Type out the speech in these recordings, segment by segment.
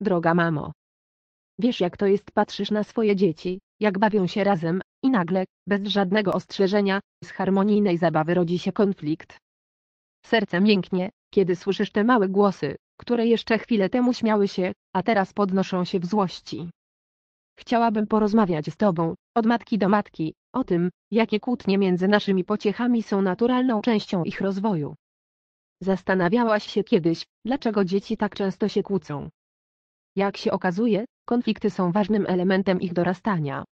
Droga mamo. Wiesz jak to jest patrzysz na swoje dzieci, jak bawią się razem, i nagle, bez żadnego ostrzeżenia, z harmonijnej zabawy rodzi się konflikt. Serce mięknie, kiedy słyszysz te małe głosy, które jeszcze chwilę temu śmiały się, a teraz podnoszą się w złości. Chciałabym porozmawiać z tobą, od matki do matki, o tym, jakie kłótnie między naszymi pociechami są naturalną częścią ich rozwoju. Zastanawiałaś się kiedyś, dlaczego dzieci tak często się kłócą. Jak się okazuje, konflikty są ważnym elementem ich dorastania.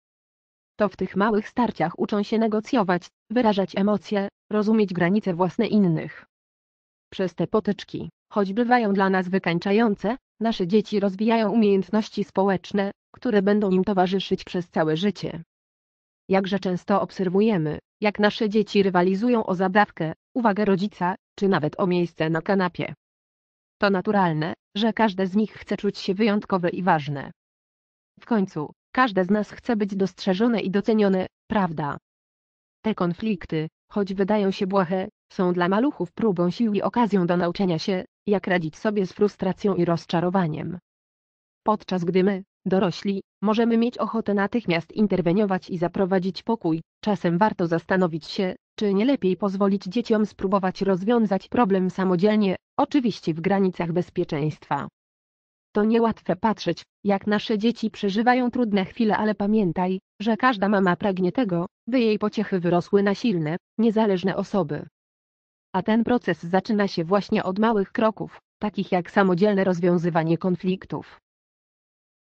To w tych małych starciach uczą się negocjować, wyrażać emocje, rozumieć granice własne innych. Przez te potyczki, choć bywają dla nas wykańczające, nasze dzieci rozwijają umiejętności społeczne, które będą im towarzyszyć przez całe życie. Jakże często obserwujemy, jak nasze dzieci rywalizują o zabawkę, uwagę rodzica, czy nawet o miejsce na kanapie. To naturalne, że każde z nich chce czuć się wyjątkowe i ważne. W końcu, każde z nas chce być dostrzeżone i docenione, prawda? Te konflikty, choć wydają się błahe, są dla maluchów próbą sił i okazją do nauczenia się, jak radzić sobie z frustracją i rozczarowaniem. Podczas gdy my, dorośli, możemy mieć ochotę natychmiast interweniować i zaprowadzić pokój, czasem warto zastanowić się, czy nie lepiej pozwolić dzieciom spróbować rozwiązać problem samodzielnie, oczywiście w granicach bezpieczeństwa? To niełatwe patrzeć, jak nasze dzieci przeżywają trudne chwile, ale pamiętaj, że każda mama pragnie tego, by jej pociechy wyrosły na silne, niezależne osoby. A ten proces zaczyna się właśnie od małych kroków, takich jak samodzielne rozwiązywanie konfliktów.